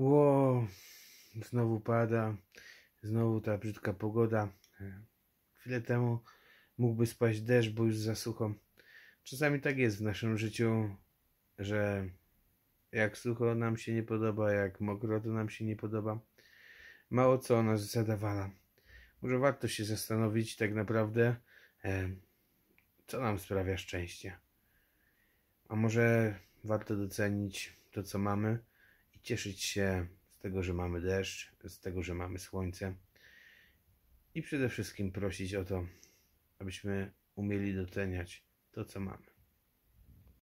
Ło, znowu pada, znowu ta brzydka pogoda. Chwilę temu mógłby spaść deszcz, bo już za sucho. Czasami tak jest w naszym życiu, że jak sucho nam się nie podoba, jak mokro to nam się nie podoba. Mało co ona zadawala. Może warto się zastanowić tak naprawdę, e, co nam sprawia szczęście. A może warto docenić to, co mamy cieszyć się z tego, że mamy deszcz, z tego, że mamy słońce i przede wszystkim prosić o to, abyśmy umieli doceniać to, co mamy.